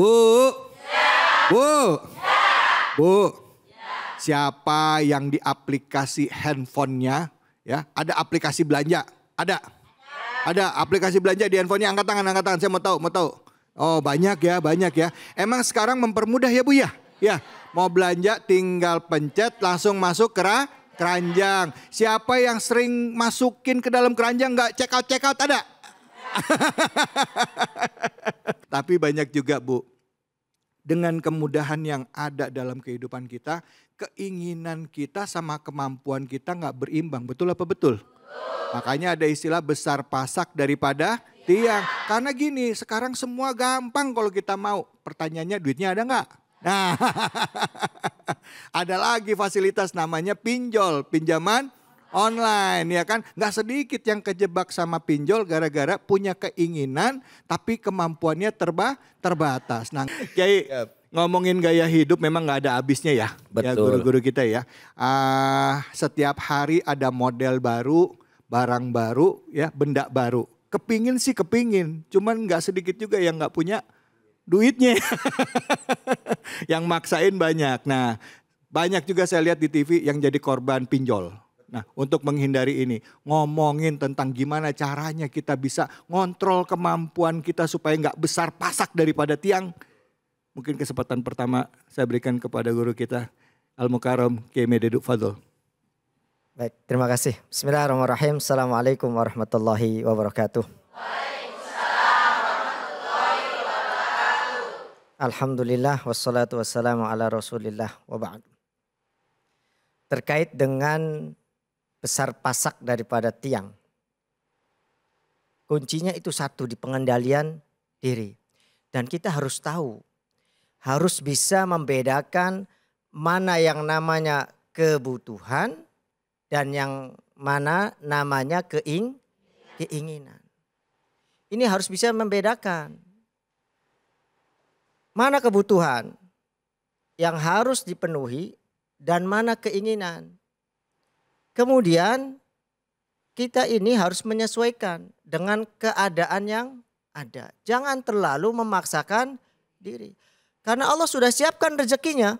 Bu. Ya. Bu. Ya. Bu. Ya. Siapa yang di aplikasi handphonenya ya ada aplikasi belanja? Ada. Ada aplikasi belanja di handphonenya angkat tangan angkat tangan saya mau tahu mau tahu. Oh banyak ya banyak ya. Emang sekarang mempermudah ya Bu ya? Ya mau belanja tinggal pencet langsung masuk ke keranjang. Siapa yang sering masukin ke dalam keranjang nggak check out check out ada? Tapi banyak juga Bu, dengan kemudahan yang ada dalam kehidupan kita, keinginan kita sama kemampuan kita nggak berimbang. Betul apa betul? Makanya ada istilah besar pasak daripada tiang. Karena gini, sekarang semua gampang kalau kita mau. Pertanyaannya duitnya ada nggak? Nah, ada lagi fasilitas namanya pinjol, pinjaman online ya kan nggak sedikit yang kejebak sama pinjol gara-gara punya keinginan tapi kemampuannya terba terbatas nah kiai eh, ngomongin gaya hidup memang nggak ada habisnya ya, ya Betul. ya guru-guru kita ya uh, setiap hari ada model baru barang baru ya benda baru kepingin sih kepingin cuman nggak sedikit juga yang nggak punya duitnya yang maksain banyak nah banyak juga saya lihat di TV yang jadi korban pinjol Nah, untuk menghindari ini, ngomongin tentang gimana caranya kita bisa ngontrol kemampuan kita supaya nggak besar pasak daripada tiang. Mungkin kesempatan pertama saya berikan kepada guru kita, Al-Mukarram Kiai Deduk Fadl. Baik, terima kasih. Bismillahirrahmanirrahim. Assalamualaikum warahmatullahi wabarakatuh. Alhamdulillah wassalatu wassalamu ala rasulillah wa ba'd terkait dengan besar pasak daripada tiang. Kuncinya itu satu di pengendalian diri. Dan kita harus tahu, harus bisa membedakan mana yang namanya kebutuhan dan yang mana namanya keing, keinginan. Ini harus bisa membedakan. Mana kebutuhan yang harus dipenuhi dan mana keinginan Kemudian kita ini harus menyesuaikan dengan keadaan yang ada. Jangan terlalu memaksakan diri. Karena Allah sudah siapkan rezekinya.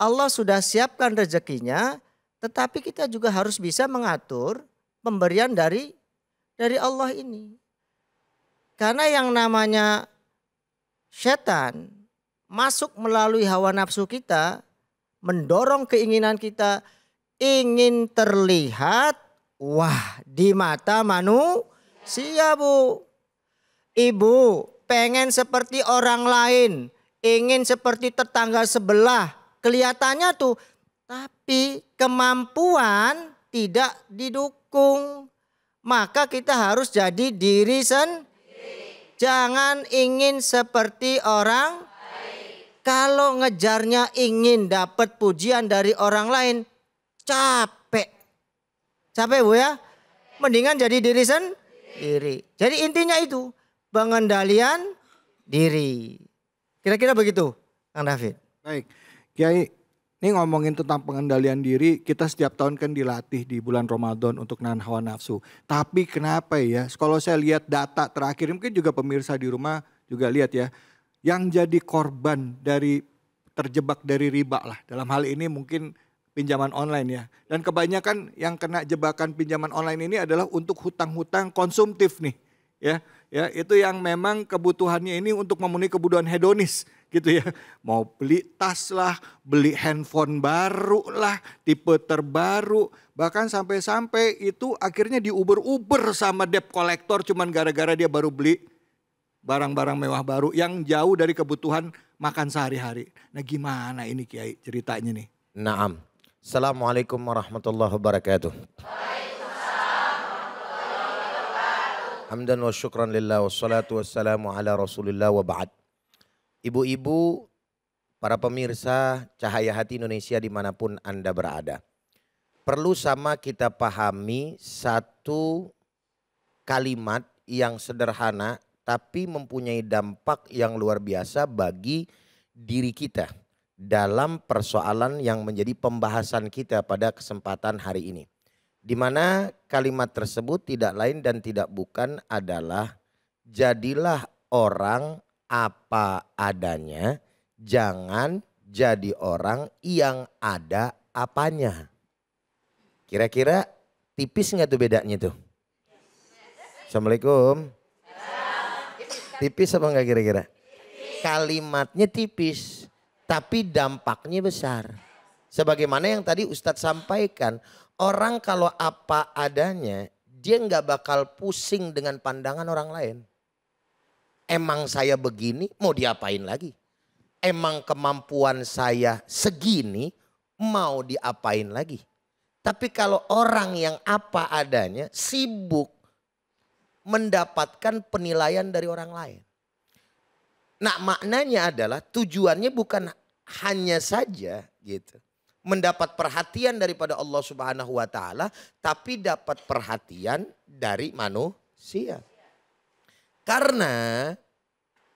Allah sudah siapkan rezekinya, tetapi kita juga harus bisa mengatur pemberian dari dari Allah ini. Karena yang namanya setan masuk melalui hawa nafsu kita, mendorong keinginan kita, ingin terlihat wah di mata manusia bu. Ibu pengen seperti orang lain, ingin seperti tetangga sebelah. Kelihatannya tuh, tapi kemampuan tidak didukung. Maka kita harus jadi diri sendiri. Jangan ingin seperti orang. Kalau ngejarnya ingin dapat pujian dari orang lain, Capek. Capek Bu ya? Mendingan jadi diri sendiri. Jadi intinya itu pengendalian diri. Kira-kira begitu, Kang David. Baik. Kiai, ini ngomongin tentang pengendalian diri, kita setiap tahun kan dilatih di bulan Ramadan untuk nahan hawa nafsu. Tapi kenapa ya? Kalau saya lihat data terakhir, mungkin juga pemirsa di rumah juga lihat ya. Yang jadi korban dari terjebak dari riba lah. Dalam hal ini mungkin pinjaman online ya. Dan kebanyakan yang kena jebakan pinjaman online ini adalah untuk hutang-hutang konsumtif nih. Ya, ya itu yang memang kebutuhannya ini untuk memenuhi kebutuhan hedonis gitu ya. Mau beli tas lah, beli handphone baru lah, tipe terbaru, bahkan sampai-sampai itu akhirnya diuber-uber sama debt collector cuman gara-gara dia baru beli barang-barang mewah baru yang jauh dari kebutuhan makan sehari-hari. Nah, gimana ini Kiai ceritanya nih? Naam. Assalamualaikum warahmatullahi wabarakatuh. Hamdan wa syukran lillah wassalatu wassalamu ala rasulillah wa ba'd. Ibu-ibu, para pemirsa Cahaya Hati Indonesia dimanapun Anda berada. Perlu sama kita pahami satu kalimat yang sederhana tapi mempunyai dampak yang luar biasa bagi diri kita dalam persoalan yang menjadi pembahasan kita pada kesempatan hari ini. Di mana kalimat tersebut tidak lain dan tidak bukan adalah jadilah orang apa adanya, jangan jadi orang yang ada apanya. Kira-kira tipis nggak tuh bedanya tuh? Assalamualaikum. Tipis apa enggak kira-kira? Kalimatnya tipis tapi dampaknya besar. Sebagaimana yang tadi Ustadz sampaikan, orang kalau apa adanya, dia nggak bakal pusing dengan pandangan orang lain. Emang saya begini, mau diapain lagi? Emang kemampuan saya segini, mau diapain lagi? Tapi kalau orang yang apa adanya sibuk mendapatkan penilaian dari orang lain. Nah maknanya adalah tujuannya bukan hanya saja gitu. Mendapat perhatian daripada Allah Subhanahu wa taala, tapi dapat perhatian dari manusia. Karena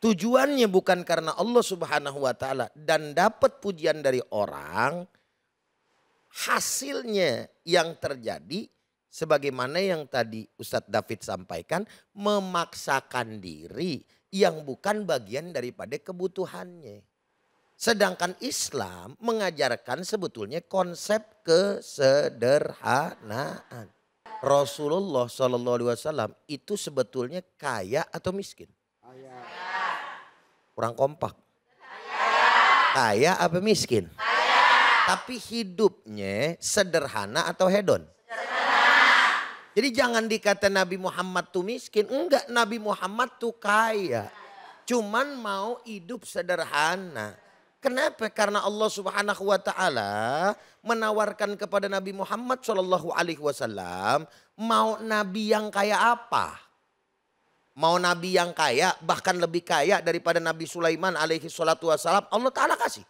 tujuannya bukan karena Allah Subhanahu wa taala dan dapat pujian dari orang, hasilnya yang terjadi sebagaimana yang tadi Ustadz David sampaikan memaksakan diri yang bukan bagian daripada kebutuhannya. Sedangkan Islam mengajarkan sebetulnya konsep kesederhanaan. Rasulullah Shallallahu Alaihi Wasallam itu sebetulnya kaya atau miskin? Kaya. Kurang kompak. Kaya. Kaya apa miskin? Kaya. Tapi hidupnya sederhana atau hedon? Jadi jangan dikata Nabi Muhammad tuh miskin. Enggak, Nabi Muhammad tuh kaya. Cuman mau hidup sederhana. Kenapa? Karena Allah Subhanahu wa taala menawarkan kepada Nabi Muhammad Shallallahu alaihi wasallam mau nabi yang kaya apa? Mau nabi yang kaya bahkan lebih kaya daripada Nabi Sulaiman alaihi salatu wasallam Allah taala kasih.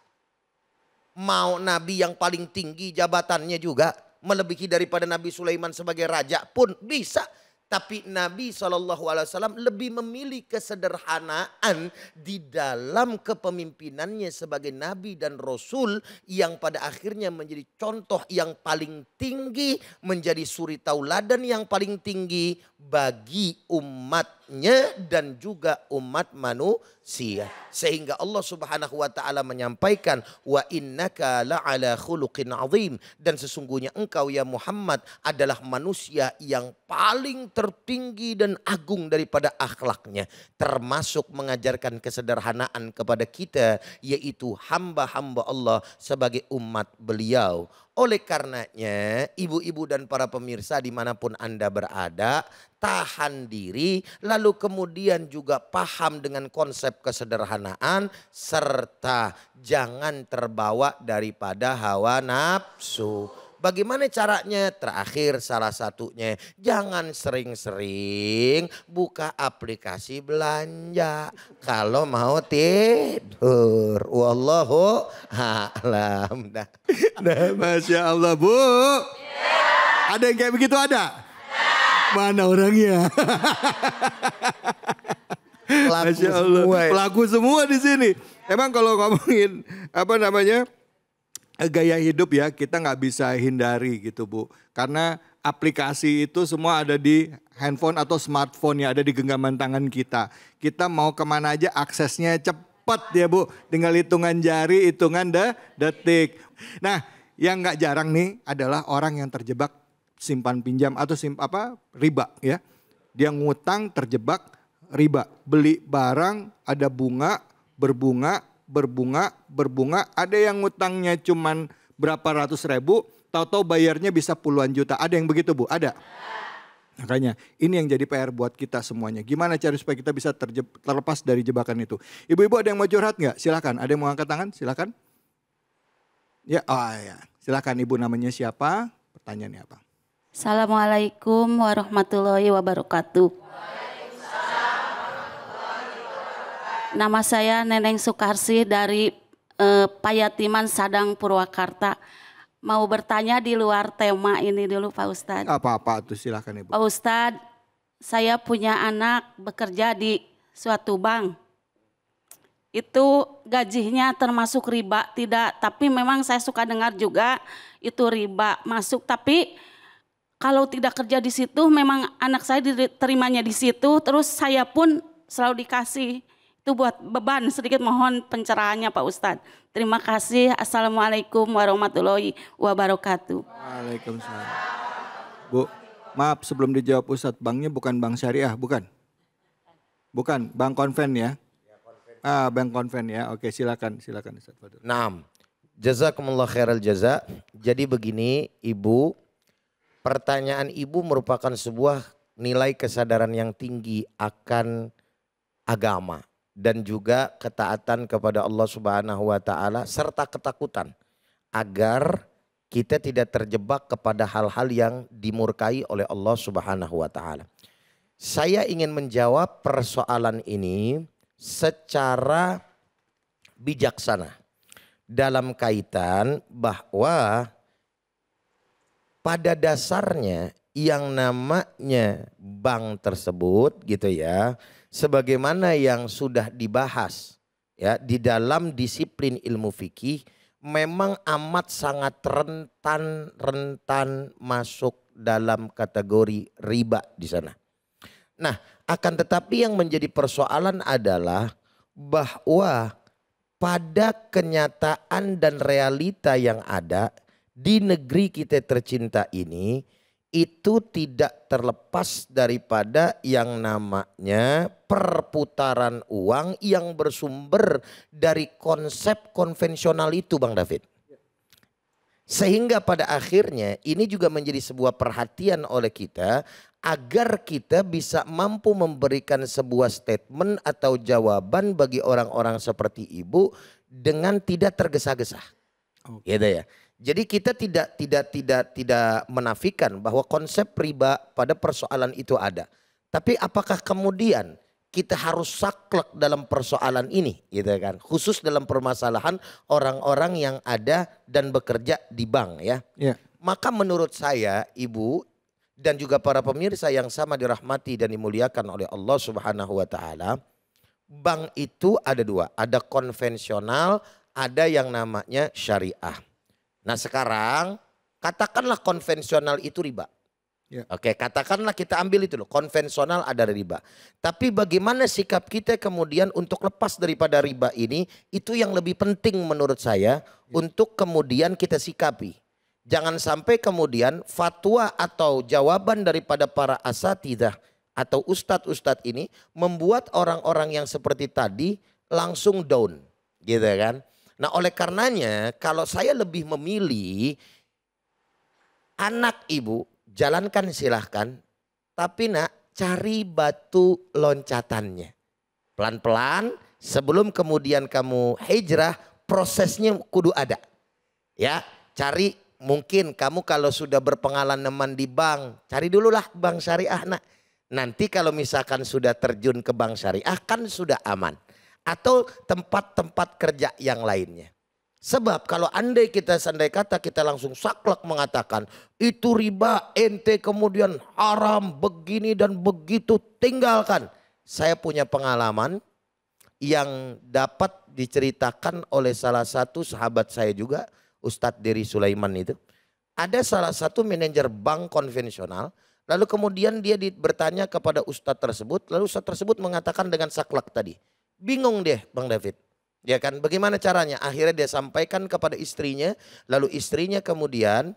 Mau nabi yang paling tinggi jabatannya juga melebihi daripada Nabi Sulaiman sebagai raja pun bisa. Tapi Nabi SAW lebih memilih kesederhanaan di dalam kepemimpinannya sebagai Nabi dan Rasul yang pada akhirnya menjadi contoh yang paling tinggi, menjadi suri tauladan yang paling tinggi bagi umat umatnya dan juga umat manusia. Sehingga Allah subhanahu wa ta'ala menyampaikan, Wa innaka la'ala khuluqin azim. Dan sesungguhnya engkau ya Muhammad adalah manusia yang paling tertinggi dan agung daripada akhlaknya. Termasuk mengajarkan kesederhanaan kepada kita, yaitu hamba-hamba Allah sebagai umat beliau. Oleh karenanya, ibu-ibu dan para pemirsa dimanapun Anda berada, tahan diri, lalu kemudian juga paham dengan konsep kesederhanaan, serta jangan terbawa daripada hawa nafsu. Bagaimana caranya? Terakhir salah satunya, jangan sering-sering buka aplikasi belanja kalau mau tidur. Wallahu a'lam. Nah, nah Masya Allah, Bu. Ada yang kayak begitu ada? Mana orangnya? Pelaku Masya Allah. semua. Ya. Pelaku semua di sini. Emang kalau ngomongin apa namanya gaya hidup ya kita nggak bisa hindari gitu bu. Karena aplikasi itu semua ada di handphone atau smartphone yang ada di genggaman tangan kita. Kita mau kemana aja aksesnya cepat ya bu. Tinggal hitungan jari, hitungan de detik. Nah yang nggak jarang nih adalah orang yang terjebak simpan pinjam atau sim, apa riba ya. Dia ngutang terjebak riba, beli barang ada bunga, berbunga, berbunga, berbunga, ada yang ngutangnya cuman berapa ratus ribu, tahu-tahu bayarnya bisa puluhan juta. Ada yang begitu, Bu? Ada. Makanya ini yang jadi PR buat kita semuanya. Gimana cara supaya kita bisa terlepas dari jebakan itu? Ibu-ibu ada yang mau curhat nggak? Silakan. Ada yang mau angkat tangan? Silakan. Ya, oh ya. Silakan ibu namanya siapa? Pertanyaannya apa? Assalamualaikum warahmatullahi wabarakatuh. Nama saya Neneng Sukarsih dari eh, Payatiman Sadang Purwakarta. Mau bertanya di luar tema ini dulu Pak Ustadz. Apa-apa tuh silahkan Ibu. Pak Ustadz, saya punya anak bekerja di suatu bank. Itu gajinya termasuk riba, tidak. Tapi memang saya suka dengar juga itu riba masuk. Tapi kalau tidak kerja di situ memang anak saya diterimanya di situ terus saya pun selalu dikasih itu buat beban sedikit mohon pencerahannya Pak Ustadz. Terima kasih. Assalamualaikum warahmatullahi wabarakatuh. Waalaikumsalam. Bu, maaf sebelum dijawab Ustadz, banknya bukan bank syariah, bukan? Bukan, bank konven ya? Ah, bank konven ya. Oke, silakan, silakan Ustadz. Naam. Jazakumullah khairal Jazak. Jadi begini, Ibu, Pertanyaan ibu merupakan sebuah nilai kesadaran yang tinggi akan agama dan juga ketaatan kepada Allah Subhanahu wa taala serta ketakutan agar kita tidak terjebak kepada hal-hal yang dimurkai oleh Allah Subhanahu wa taala. Saya ingin menjawab persoalan ini secara bijaksana dalam kaitan bahwa pada dasarnya yang namanya bank tersebut gitu ya sebagaimana yang sudah dibahas ya di dalam disiplin ilmu fikih memang amat sangat rentan rentan masuk dalam kategori riba di sana. Nah, akan tetapi yang menjadi persoalan adalah bahwa pada kenyataan dan realita yang ada di negeri kita tercinta ini itu tidak terlepas daripada yang namanya perputaran uang yang bersumber dari konsep konvensional itu Bang David. Sehingga pada akhirnya ini juga menjadi sebuah perhatian oleh kita agar kita bisa mampu memberikan sebuah statement atau jawaban bagi orang-orang seperti ibu dengan tidak tergesa-gesa. Okay. Gitu ya. Jadi kita tidak tidak tidak tidak menafikan bahwa konsep riba pada persoalan itu ada. Tapi apakah kemudian kita harus saklek dalam persoalan ini, gitu kan? Khusus dalam permasalahan orang-orang yang ada dan bekerja di bank, ya. ya. Maka menurut saya, Ibu dan juga para pemirsa yang sama dirahmati dan dimuliakan oleh Allah Subhanahu wa taala, bank itu ada dua, ada konvensional, ada yang namanya syariah. Nah sekarang katakanlah konvensional itu riba. Ya. Oke, katakanlah kita ambil itu loh, konvensional ada riba. Tapi bagaimana sikap kita kemudian untuk lepas daripada riba ini, itu yang lebih penting menurut saya ya. untuk kemudian kita sikapi. Jangan sampai kemudian fatwa atau jawaban daripada para asatidah atau ustadz-ustadz ini membuat orang-orang yang seperti tadi langsung down gitu kan. Nah oleh karenanya kalau saya lebih memilih anak ibu jalankan silahkan. Tapi nak cari batu loncatannya. Pelan-pelan sebelum kemudian kamu hijrah prosesnya kudu ada. Ya cari mungkin kamu kalau sudah berpengalaman di bank cari dululah bank syariah nak. Nanti kalau misalkan sudah terjun ke bank syariah kan sudah aman atau tempat-tempat kerja yang lainnya. Sebab kalau andai kita sandai kata kita langsung saklek mengatakan itu riba ente kemudian haram begini dan begitu tinggalkan. Saya punya pengalaman yang dapat diceritakan oleh salah satu sahabat saya juga Ustadz Diri Sulaiman itu. Ada salah satu manajer bank konvensional lalu kemudian dia bertanya kepada Ustadz tersebut lalu Ustadz tersebut mengatakan dengan saklek tadi Bingung deh Bang David. Ya kan, bagaimana caranya? Akhirnya dia sampaikan kepada istrinya, lalu istrinya kemudian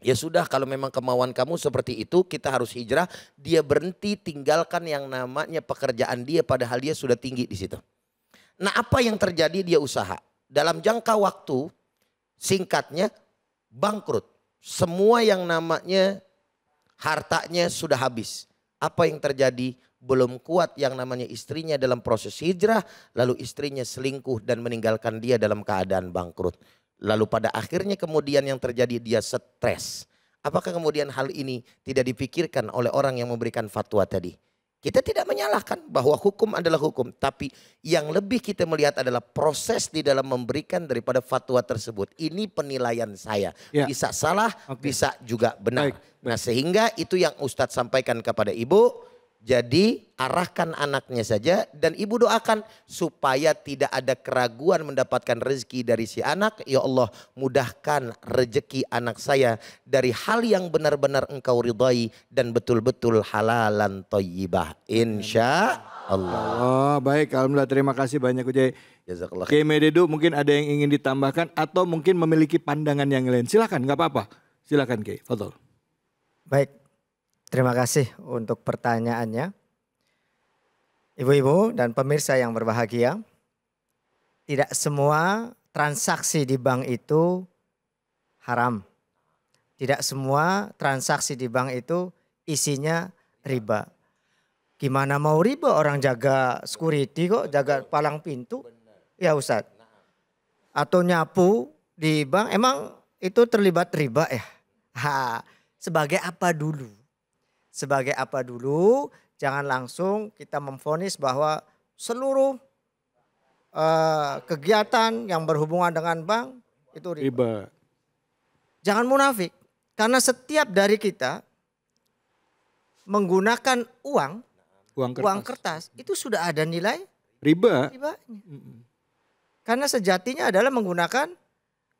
Ya sudah kalau memang kemauan kamu seperti itu kita harus hijrah. Dia berhenti tinggalkan yang namanya pekerjaan dia padahal dia sudah tinggi di situ. Nah apa yang terjadi dia usaha. Dalam jangka waktu singkatnya bangkrut. Semua yang namanya hartanya sudah habis. Apa yang terjadi? belum kuat yang namanya istrinya dalam proses hijrah, lalu istrinya selingkuh dan meninggalkan dia dalam keadaan bangkrut. Lalu pada akhirnya kemudian yang terjadi dia stres. Apakah kemudian hal ini tidak dipikirkan oleh orang yang memberikan fatwa tadi? Kita tidak menyalahkan bahwa hukum adalah hukum, tapi yang lebih kita melihat adalah proses di dalam memberikan daripada fatwa tersebut. Ini penilaian saya, ya. bisa salah, okay. bisa juga benar. Baik. Nah, sehingga itu yang Ustadz sampaikan kepada Ibu jadi arahkan anaknya saja dan ibu doakan supaya tidak ada keraguan mendapatkan rezeki dari si anak. Ya Allah mudahkan rezeki anak saya dari hal yang benar-benar engkau ridhai dan betul-betul halalan toyibah. Insya Allah. Oh, baik, Alhamdulillah terima kasih banyak Ujai. Jazakallah. Kiai Mededu mungkin ada yang ingin ditambahkan atau mungkin memiliki pandangan yang lain. Silahkan Gak apa-apa. Silahkan Kei, Fadol. Baik, Terima kasih untuk pertanyaannya. Ibu-ibu dan pemirsa yang berbahagia, tidak semua transaksi di bank itu haram. Tidak semua transaksi di bank itu isinya riba. Gimana mau riba orang jaga security kok, jaga palang pintu? Ya Ustaz. Atau nyapu di bank, emang itu terlibat riba ya? Ha, sebagai apa dulu? sebagai apa dulu. Jangan langsung kita memfonis bahwa seluruh uh, kegiatan yang berhubungan dengan bank itu riba. riba. Jangan munafik. Karena setiap dari kita menggunakan uang, uang kertas, uang kertas itu sudah ada nilai riba. Ribanya. Karena sejatinya adalah menggunakan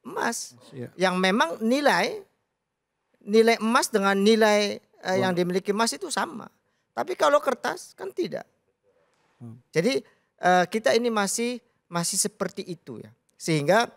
emas, iya. yang memang nilai nilai emas dengan nilai eh, yang dimiliki emas itu sama. Tapi kalau kertas kan tidak. Hmm. Jadi eh, kita ini masih masih seperti itu ya. Sehingga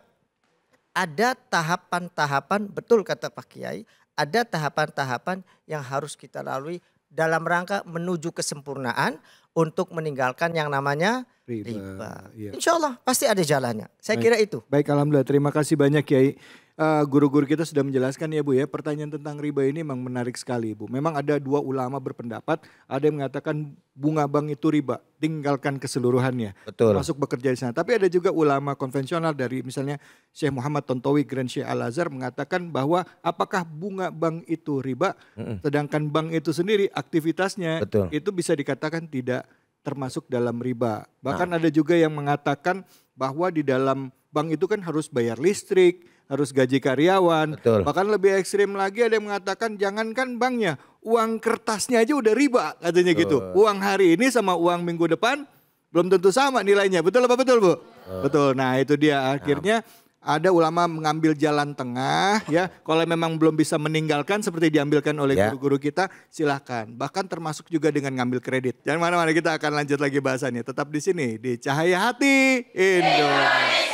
ada tahapan-tahapan betul kata Pak Kiai, ada tahapan-tahapan yang harus kita lalui dalam rangka menuju kesempurnaan untuk meninggalkan yang namanya riba. riba. Ya. Insya Allah pasti ada jalannya. Saya Baik. kira itu. Baik, alhamdulillah. Terima kasih banyak Kiai. Eh, guru-guru kita sudah menjelaskan ya Bu ya, pertanyaan tentang riba ini memang menarik sekali Bu. Memang ada dua ulama berpendapat, ada yang mengatakan bunga bank itu riba, tinggalkan keseluruhannya. Betul. Masuk bekerja di sana. Tapi ada juga ulama konvensional dari misalnya Syekh Muhammad Tontowi Grand Syekh Al-Azhar mengatakan bahwa apakah bunga bank itu riba, mm -mm. sedangkan bank itu sendiri aktivitasnya Betul. itu bisa dikatakan tidak termasuk dalam riba. Bahkan nah. ada juga yang mengatakan bahwa di dalam bank itu kan harus bayar listrik, harus gaji karyawan. Betul. Bahkan lebih ekstrim lagi ada yang mengatakan jangankan banknya, uang kertasnya aja udah riba katanya gitu. betul. gitu. Uang hari ini sama uang minggu depan belum tentu sama nilainya. Betul apa betul, Bu? Betul. betul. Nah, itu dia nah. akhirnya ada ulama mengambil jalan tengah ya. Kalau memang belum bisa meninggalkan seperti diambilkan oleh ya. guru-guru ya. kita, silahkan. Bahkan termasuk juga dengan ngambil kredit. Jangan mana-mana kita akan lanjut lagi bahasannya. Tetap di sini di Cahaya Hati Indonesia.